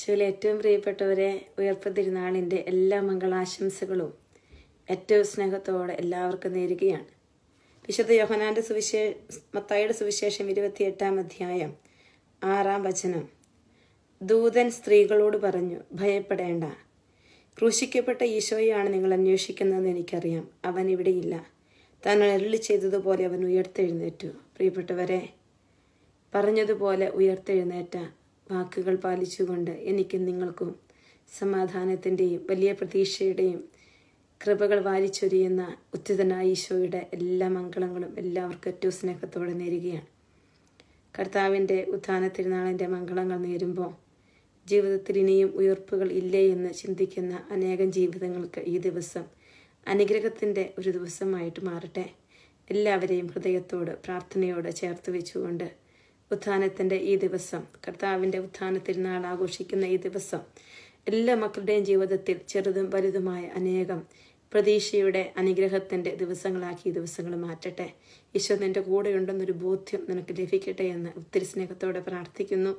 ഈശോയിൽ ഏറ്റവും പ്രിയപ്പെട്ടവരെ ഉയർപ്പ് എല്ലാ മംഗളാശംസകളും ഏറ്റവും സ്നേഹത്തോടെ എല്ലാവർക്കും നേരുകയാണ് വിശുദ്ധ യോഹനാന്റെ സുവിശേ മത്തായിയുടെ സുവിശേഷം ഇരുപത്തി എട്ടാം അധ്യായം ആറാം വചനം ദൂതൻ സ്ത്രീകളോട് പറഞ്ഞു ഭയപ്പെടേണ്ട ക്രൂശിക്കപ്പെട്ട ഈശോയാണ് നിങ്ങൾ അന്വേഷിക്കുന്നതെന്ന് എനിക്കറിയാം അവൻ ഇവിടെയില്ല താൻ അരുളി ചെയ്തതുപോലെ അവൻ ഉയർത്തെഴുന്നേറ്റു പ്രിയപ്പെട്ടവരെ പറഞ്ഞതുപോലെ ഉയർത്തെഴുന്നേറ്റ വാക്കുകൾ പാലിച്ചുകൊണ്ട് എനിക്കും നിങ്ങൾക്കും സമാധാനത്തിൻ്റെയും വലിയ പ്രതീക്ഷയുടെയും കൃപകൾ വാരിച്ചൊരിയുന്ന ഉത്തിതനായ ഈശോയുടെ എല്ലാ മംഗളങ്ങളും എല്ലാവർക്കും ഏറ്റവും സ്നേഹത്തോടെ നേരുകയാണ് കർത്താവിൻ്റെ ഉത്ഥാന തിരുനാളിൻ്റെ മംഗളങ്ങൾ നേരുമ്പോൾ ജീവിതത്തിൽ ഇനിയും ഉയർപ്പുകൾ ഇല്ലേ എന്ന് ചിന്തിക്കുന്ന അനേകം ജീവിതങ്ങൾക്ക് ഈ ദിവസം അനുഗ്രഹത്തിൻ്റെ ഒരു ദിവസമായിട്ട് മാറട്ടെ എല്ലാവരെയും ഹൃദയത്തോട് പ്രാർത്ഥനയോട് ചേർത്ത് വെച്ചുകൊണ്ട് ഉത്ഥാനത്തിൻ്റെ ഈ ദിവസം കർത്താവിൻ്റെ ഉത്ഥാന തിരുനാൾ ആഘോഷിക്കുന്ന ഈ ദിവസം എല്ലാ മക്കളുടെയും ജീവിതത്തിൽ ചെറുതും വലുതുമായ അനേകം പ്രതീക്ഷയുടെ അനുഗ്രഹത്തിൻ്റെ ദിവസങ്ങളാക്കി ഈ ദിവസങ്ങൾ മാറ്റട്ടെ ഈശോ നിൻ്റെ കൂടെയുണ്ടെന്നൊരു ബോധ്യം നിനക്ക് ലഭിക്കട്ടെ എന്ന് ഒത്തിരി സ്നേഹത്തോടെ പ്രാർത്ഥിക്കുന്നു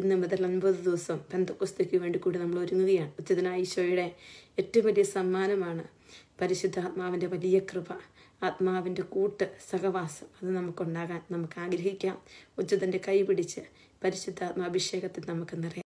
ഇന്ന് മുതൽ ഒൻപത് ദിവസം ബന്ധപുസ്തയ്ക്ക് വേണ്ടി കൂടി നമ്മൾ ഒരുങ്ങുകയാണ് ഉച്ചതിനായ ഈശോയുടെ ഏറ്റവും വലിയ സമ്മാനമാണ് ആത്മാവിൻ്റെ വലിയ കൃപ ആത്മാവിൻ്റെ കൂട്ട് സഹവാസം അത് നമുക്കുണ്ടാകാൻ നമുക്ക് ആഗ്രഹിക്കാം കൈ പിടിച്ച് പരിശുദ്ധാത്മാഭിഷേകത്തിൽ നമുക്ക് നിറയാം